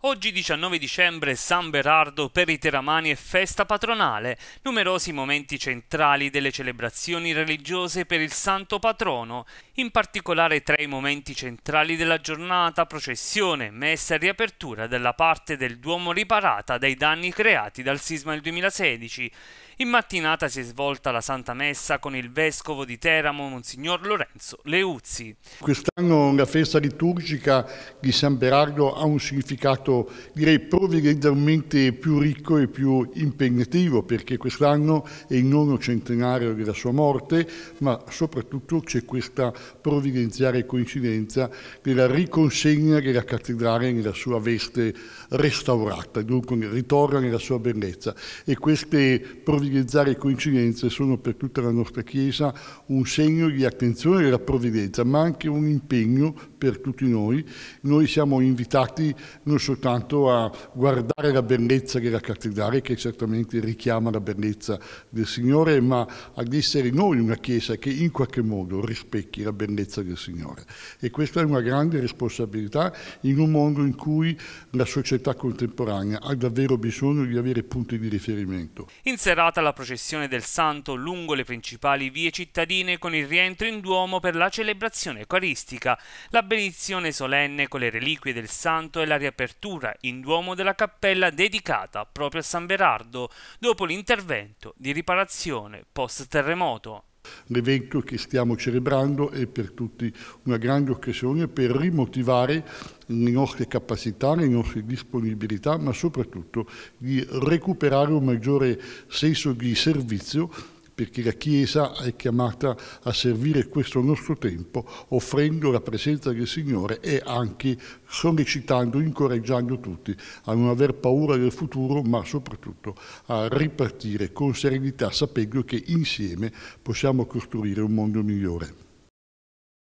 Oggi 19 dicembre San Berardo per i teramani è festa patronale, numerosi momenti centrali delle celebrazioni religiose per il santo patrono, in particolare tra i momenti centrali della giornata processione, messa e riapertura della parte del Duomo riparata dai danni creati dal sisma del 2016. In mattinata si è svolta la Santa Messa con il Vescovo di Teramo, Monsignor Lorenzo Leuzzi. Quest'anno la festa liturgica di San Berardo ha un significato direi provvidenzialmente più ricco e più impegnativo perché quest'anno è il nono centenario della sua morte, ma soprattutto c'è questa provvidenziale coincidenza della riconsegna della cattedrale nella sua veste restaurata, dunque ritorna nella sua bellezza e queste provvidenziali coincidenze sono per tutta la nostra Chiesa un segno di attenzione della provvidenza, ma anche un impegno per tutti noi. Noi siamo invitati non soltanto soltanto a guardare la bellezza della cattedrale che certamente richiama la bellezza del Signore, ma ad essere noi una Chiesa che in qualche modo rispecchi la bellezza del Signore. E questa è una grande responsabilità in un mondo in cui la società contemporanea ha davvero bisogno di avere punti di riferimento. In serata la processione del Santo lungo le principali vie cittadine con il rientro in Duomo per la celebrazione eucaristica, la benedizione solenne con le reliquie del Santo e la riapertura sepoltura in duomo della cappella dedicata proprio a San Berardo dopo l'intervento di riparazione post-terremoto. L'evento che stiamo celebrando è per tutti una grande occasione per rimotivare le nostre capacità, le nostre disponibilità, ma soprattutto di recuperare un maggiore senso di servizio perché la Chiesa è chiamata a servire questo nostro tempo offrendo la presenza del Signore e anche sollecitando, incoraggiando tutti a non aver paura del futuro ma soprattutto a ripartire con serenità sapendo che insieme possiamo costruire un mondo migliore.